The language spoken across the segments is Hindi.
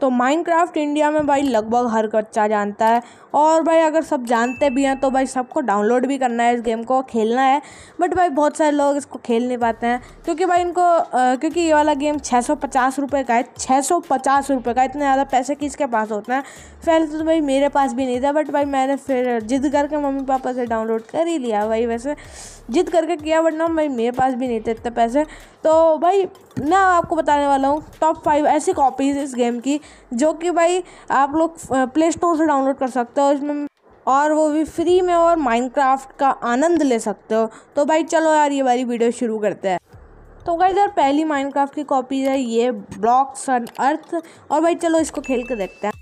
तो माइनक्राफ्ट इंडिया में भाई लगभग हर बच्चा जानता है और भाई अगर सब जानते भी हैं तो भाई सबको डाउनलोड भी करना है इस गेम को खेलना है बट भाई बहुत सारे लोग इसको खेल नहीं पाते हैं क्योंकि भाई इनको आ, क्योंकि ये वाला गेम छः सौ पचास रुपये का है छः सौ पचास रुपये का इतने ज़्यादा पैसे किसके पास होते हैं पहले तो भाई मेरे पास भी नहीं था बट भाई मैंने फिर जिद करके मम्मी पापा से डाउनलोड कर ही लिया भाई वैसे जिद करके किया बट ना भाई मेरे पास भी नहीं थे इतने पैसे तो भाई मैं आपको बताने वाला हूँ टॉप फाइव ऐसी कॉपीज़ इस गेम की जो कि भाई आप लोग प्ले स्टोर से डाउनलोड कर सकते हो इसमें और वो भी फ्री में और माइनक्राफ्ट का आनंद ले सकते हो तो भाई चलो यार ये वाली वीडियो शुरू करते हैं तो भाई यार पहली माइनक्राफ्ट की कॉपी है ये ब्लॉक सन अर्थ और भाई चलो इसको खेल के देखते हैं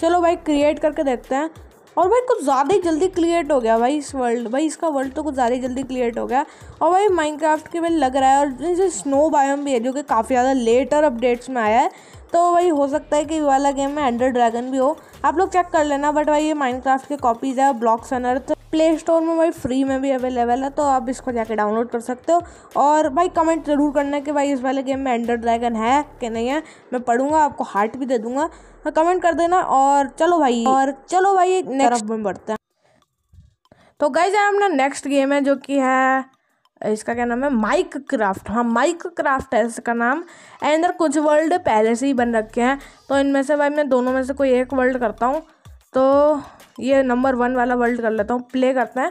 चलो भाई क्रिएट करके देखते हैं और भाई कुछ ज़्यादा ही जल्दी क्रिएट हो गया भाई इस वर्ल्ड भाई इसका वर्ल्ड तो कुछ ज़्यादा ही जल्दी क्रिएट हो गया और भाई माइनक्राफ्ट के भाई लग रहा है और जैसे स्नो बायोम भी है जो कि काफ़ी ज़्यादा लेटर अपडेट्स में आया है तो वही हो सकता है कि वाला गेम में एंडर ड्रैगन भी हो आप लोग चेक कर लेना बट भाई ये माइनक्राफ्ट के कॉपीज़ है ब्लॉक्स अनर्थ प्ले स्टोर में भाई फ्री में भी अवेलेबल है तो आप इसको जाके डाउनलोड कर सकते हो और भाई कमेंट ज़रूर करना कि भाई इस वाले गेम में एंडर ड्रैगन है कि नहीं है मैं पढ़ूंगा आपको हार्ट भी दे दूंगा कमेंट हाँ, कर देना और चलो भाई और चलो भाई नेक्स्ट में बढ़ते हैं तो गाइज अपना नेक्स्ट गेम है जो कि है इसका क्या नाम है माइक क्राफ्ट हाँ माइक क्राफ्ट है इसका नाम एंड इधर कुछ वर्ल्ड पहले से ही बन रखे हैं तो इनमें से भाई मैं दोनों में से कोई एक वर्ल्ड करता हूँ तो ये नंबर वन वाला वर्ल्ड कर लेता हूँ प्ले करते हैं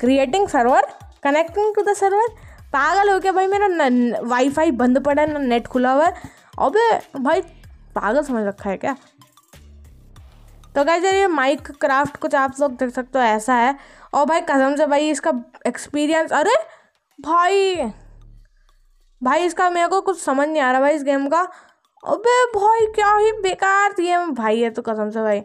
creating server connecting to the server पागल हो गया भाई मेरा वाईफाई बंद पड़ा है ना नेट खुला हुआ है अबे भाई पागल समझ रखा है क्या तो गाइज ये माइक क्राफ्ट कुछ आप लोग देख सकते हो ऐसा है और भाई कसम से भाई इसका एक्सपीरियंस अरे भाई भाई इसका मेरे को कुछ समझ नहीं आ रहा भाई इस गेम का अबे भाई क्या ही बेकार गेम भाई ये तो कसम से भाई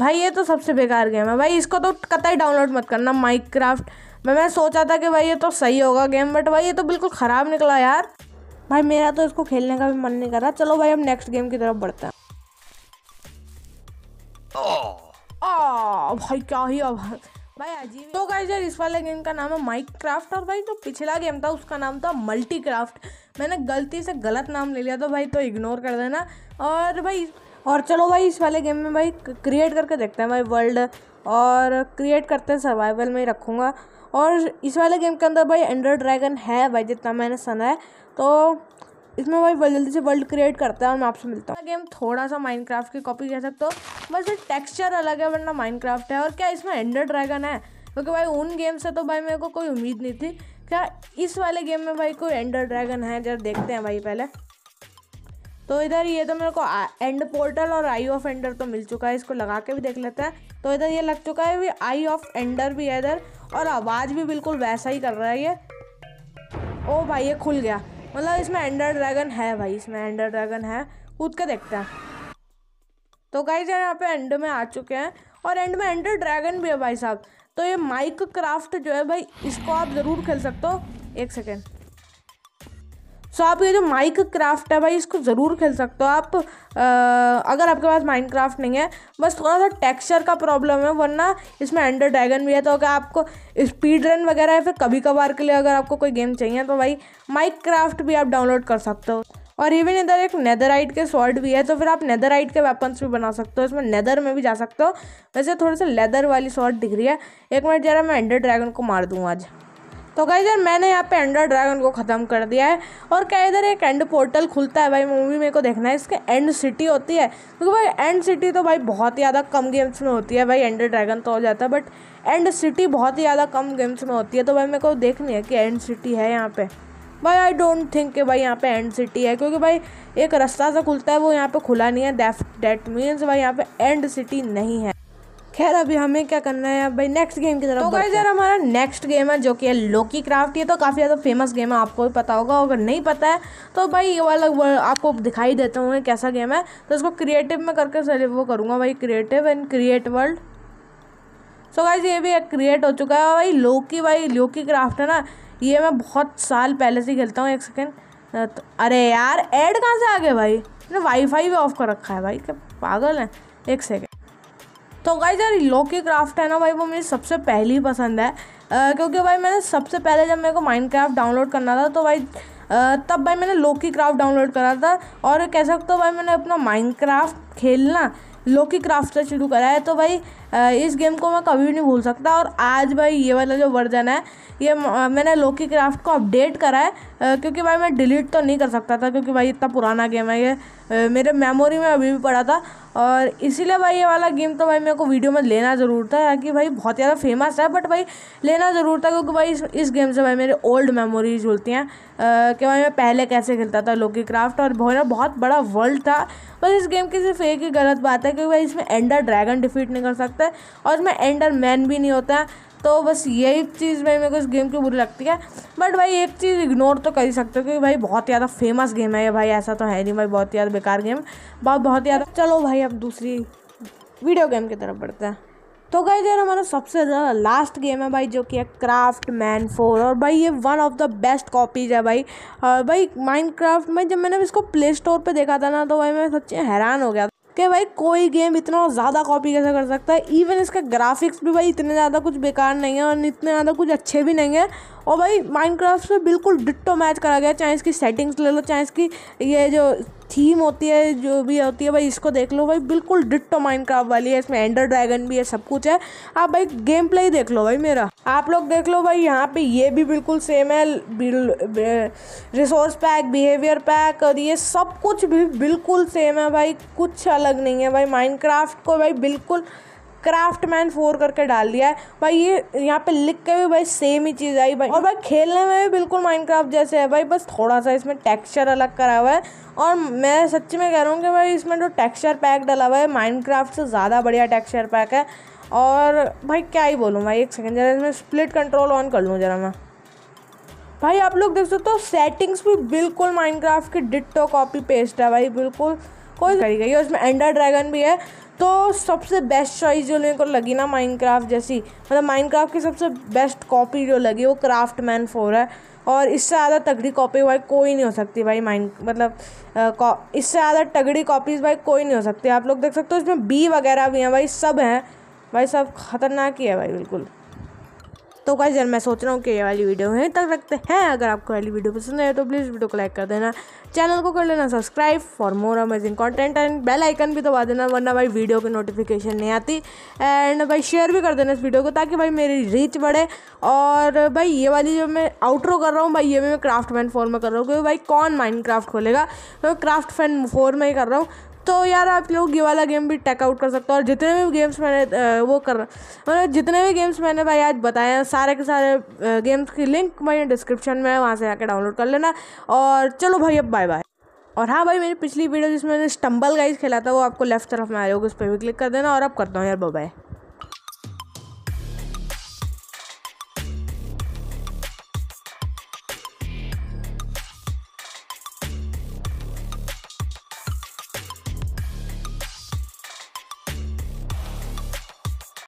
भाई ये तो सबसे बेकार गेम है भाई इसको तो कतई डाउनलोड मत करना माइक्राफ्ट मैं मैं सोचा था कि भाई ये तो सही होगा गेम बट भाई ये तो बिल्कुल ख़राब निकला यार भाई मेरा तो इसको खेलने का भी मन नहीं कर रहा चलो भाई हम नेक्स्ट गेम की तरफ बढ़ते हैं ओ, ओ, भाई क्या ही भाई तो गाइज यार इस वाले गेम का नाम है माइक क्राफ्ट और भाई जो तो पिछला गेम था उसका नाम था मल्टी क्राफ्ट मैंने गलती से गलत नाम ले लिया तो भाई तो इग्नोर कर देना और भाई और चलो भाई इस वाले गेम में भाई क्रिएट करके देखते हैं भाई वर्ल्ड और क्रिएट करते हैं सर्वाइवल में ही रखूँगा और इस वाले गेम के अंदर भाई एंडर ड्रैगन है भाई जितना मैंने सुना है तो इसमें भाई जल्दी से वर्ल्ड क्रिएट करता है और मैं आपसे मिलता हूँ गेम थोड़ा सा माइनक्राफ्ट की कॉपी कह सकते हो बस ये टेक्सचर अलग है वरना माइनक्राफ्ट है और क्या इसमें एंडर ड्रैगन है क्योंकि भाई उन गेम से तो भाई मेरे को कोई उम्मीद नहीं थी क्या इस वाले गेम में भाई कोई एंडर ड्रैगन है जब देखते हैं भाई पहले तो इधर ये तो मेरे को एंड पोर्टल और आई ऑफ एंडर तो मिल चुका है इसको लगा के भी देख लेते हैं तो इधर ये लग चुका है भी आई ऑफ एंडर भी है इधर और आवाज़ भी बिल्कुल वैसा ही कर रहा है ये ओ भाई ये खुल गया मतलब इसमें एंडर ड्रैगन है भाई इसमें एंडर ड्रैगन है कूद के देखते हैं तो गाइज यहाँ पे एंड में आ चुके हैं और एंड में एंडर ड्रैगन भी है भाई साहब तो ये माइक क्राफ्ट जो है भाई इसको आप ज़रूर खेल सकते हो एक सेकेंड सो आप ये जो माइक क्राफ्ट है भाई इसको ज़रूर खेल सकते हो आप आ, अगर आपके पास माइंड क्राफ्ट नहीं है बस थोड़ा सा टेक्सचर का प्रॉब्लम है वरना इसमें एंडर ड्रैगन भी है तो अगर आपको स्पीड रन वगैरह है फिर कभी कभार के लिए अगर आपको कोई गेम चाहिए तो भाई माइक क्राफ्ट भी आप डाउनलोड कर सकते हो और इवन इधर एक नेदराइट के स्वॉर्ड भी है तो फिर आप नेदराइट के वेपन्स भी बना सकते हो इसमें नेदर में भी जा सकते हो वैसे थोड़े से लेदर वाली स्वॉर्ड दिख रही है एक मिनट जरा मैं एंडर ड्रैगन को मार दूँ आज तो कहीं इधर मैंने यहाँ पे एंडर ड्रैगन को ख़त्म कर दिया है और क्या इधर एक एंड पोर्टल खुलता है भाई मूवी मेरे को देखना है इसके एंड सिटी होती है क्योंकि तो भाई एंड सिटी तो भाई बहुत ज़्यादा कम गेम्स में होती है भाई एंडर ड्रैगन तो हो जाता है बट एंड सिटी बहुत ही ज़्यादा कम गेम्स में होती है तो भाई मेरे को देखनी है कि एंड सिटी है यहाँ पर भाई आई डोंट थिंक कि भाई यहाँ पे एंड सिटी है क्योंकि भाई एक रास्ता सा खुलता है वो यहाँ पे खुला नहीं है डेफ डेट मीन्स भाई यहाँ पे एंड सिटी नहीं है खैर अभी हमें क्या करना है भाई नेक्स्ट गेम की तरफ तो गाइस यार हमारा नेक्स्ट गेम है जो कि है लोकी क्राफ्ट ये तो काफ़ी ज़्यादा फेमस गेम है आपको भी पता होगा अगर नहीं पता है तो भाई ये वाला आपको दिखाई देते होंगे कैसा गेम है तो इसको क्रिएटिव में करके वो करूँगा भाई creative and create world so so guys ये भी क्रिएट हो चुका है भाई लोकी भाई लोकी क्राफ्ट है ना ये मैं बहुत साल पहले से खेलता हूँ एक सेकेंड तो, अरे यार एड कहाँ से आ गए भाई वाईफाई भी ऑफ कर रखा है भाई क्या पागल है एक सेकेंड तो गाइज यार लोकी क्राफ्ट है ना भाई वो मेरी सबसे पहली पसंद है आ, क्योंकि भाई मैंने सबसे पहले जब मेरे को माइनक्राफ्ट डाउनलोड करना था तो भाई आ, तब भाई मैंने लोकी क्राफ्ट डाउनलोड करा था और कह सकते हो भाई मैंने अपना माइनक्राफ्ट खेलना लोकी क्राफ्ट से शुरू करा है तो भाई इस गेम को मैं कभी भी नहीं भूल सकता और आज भाई ये वाला जो वर्जन है ये मैंने लोकी क्राफ्ट को अपडेट करा है क्योंकि भाई मैं डिलीट तो नहीं कर सकता था क्योंकि भाई इतना पुराना गेम है ये मेरे मेमोरी में अभी भी पड़ा था और इसीलिए भाई ये वाला गेम तो भाई मेरे को वीडियो में लेना ज़रूर था कि भाई बहुत ज़्यादा फेमस है बट भाई लेना ज़रूर था क्योंकि भाई इस, इस गेम से भाई मेरे ओल्ड मेमोरीज झुलती हैं कि भाई मैं पहले कैसे खेलता था लोकी क्राफ्ट और बहुत बहुत बड़ा वर्ल्ड था बस इस गेम की सिर्फ एक ही गलत बात है क्योंकि भाई इसमें एंडर ड्रैगन डिफीट नहीं कर सकता होता है और उसमें एंडर मैन भी नहीं होता है तो बस यही चीज़ भाई मेरे को इस गेम की बुरी लगती है बट भाई एक चीज़ इग्नोर तो कर ही सकते हो क्योंकि भाई बहुत ज़्यादा फेमस गेम है ये भाई ऐसा तो है नहीं भाई बहुत ज़्यादा बेकार गेम बहुत बहुत ज़्यादा चलो भाई अब दूसरी वीडियो गेम की तरफ बढ़ते हैं तो गई यार हमारा सबसे ज़्यादा लास्ट गेम है भाई जो कि है क्राफ्ट मैन फोर और भाई ये one of the best copies है भाई और भाई माइनक्राफ्ट में जब मैंने इसको प्ले स्टोर पे देखा था ना तो भाई मैं सच्ची हैरान हो गया कि भाई कोई गेम इतना ज़्यादा कॉपी कैसे कर सकता है इवन इसका ग्राफिक्स भी भाई इतने ज़्यादा कुछ बेकार नहीं है और इतने ज़्यादा कुछ अच्छे भी नहीं है और भाई माइनक्राफ्ट में बिल्कुल डिट्टो मैच करा गया चाहे इसकी सेटिंग्स ले लो चाहे इसकी ये जो थीम होती है जो भी होती है भाई इसको देख लो भाई बिल्कुल डिट्टो माइनक्राफ्ट वाली है इसमें एंडर ड्रैगन भी है सब कुछ है आप भाई गेम प्ले ही देख लो भाई मेरा आप लोग देख लो भाई यहाँ पे ये भी बिल्कुल सेम है रिसोर्स पैक बिहेवियर पैक और ये सब कुछ भी बिल्कुल सेम है भाई कुछ अलग नहीं है भाई माइनक्राफ्ट को भाई बिल्कुल क्राफ्टमैन फोर करके डाल दिया है भाई ये यहाँ पे लिख के भी भाई सेम ही चीज़ आई भाई और भाई खेलने में भी बिल्कुल माइनक्राफ्ट जैसे है भाई बस थोड़ा सा इसमें टेक्सचर अलग करा हुआ है और मैं सच्ची में कह रहा हूँ कि भाई इसमें जो तो टेक्सचर पैक डाला हुआ है माइनक्राफ्ट से ज़्यादा बढ़िया टेक्स्चर पैक है और भाई क्या ही बोलूँ भाई एक सेकेंड जरा इसमें स्प्लिट कंट्रोल ऑन कर लूँ जरा मैं भाई आप लोग देख सकते हो सेटिंग्स भी बिल्कुल माइनक्राफ्ट की डिटो कॉपी पेस्ट है भाई बिल्कुल कोई करी गई है उसमें एंडर ड्रैगन भी है तो सबसे बेस्ट चॉइस जो मेरे को लगी ना माइनक्राफ्ट जैसी मतलब माइनक्राफ्ट की सबसे बेस्ट कॉपी जो लगी वो क्राफ्ट मैन फोर है और इससे ज़्यादा तगड़ी कॉपी भाई कोई नहीं हो सकती भाई माइन मतलब इससे ज़्यादा तगड़ी कॉपीज़ भाई कोई नहीं हो सकती आप लोग देख सकते हो इसमें बी वगैरह भी हैं भाई सब हैं भाई सब खतरनाक ही है भाई बिल्कुल तो गाइज यार मैं सोच रहा हूँ कि ये वाली वीडियो यहीं तक रखते हैं अगर आपको वाली वीडियो पसंद आए तो प्लीज़ वीडियो को लाइक कर देना चैनल को कर लेना subscribe for more amazing content and bell icon भी दबा देना वरना भाई वीडियो की नोटिफिकेशन नहीं आती एंड भाई शेयर भी कर देना इस वीडियो को ताकि भाई मेरी रीच बढ़े और भाई ये वाली जो मैं आउटरो कर रहा हूँ भाई ये भी मैं क्राफ्ट मैन फोर में कर रहा हूँ क्योंकि भाई कौन माइंड क्राफ्ट खोलेगा तो क्राफ्ट फैन फोर में ही कर रहा हूँ तो यार आप लोग ये वाला गेम भी टेकआउट कर सकते हो और जितने भी गेम्स मैंने वो कर मतलब जितने भी गेम्स मैंने भाई आज बताए हैं सारे के सारे गेम्स की लिंक मैंने डिस्क्रिप्शन में है वहाँ से जाकर डाउनलोड कर लेना और चलो भाई अब बाय बाय और हाँ भाई मेरी पिछली वीडियो जिसमें मैंने स्टम्बल गाइज खेला था वो आपको लेफ्ट तरफ में आया होगा उस पर भी क्लिक कर देना और अब करता हूँ यार बाय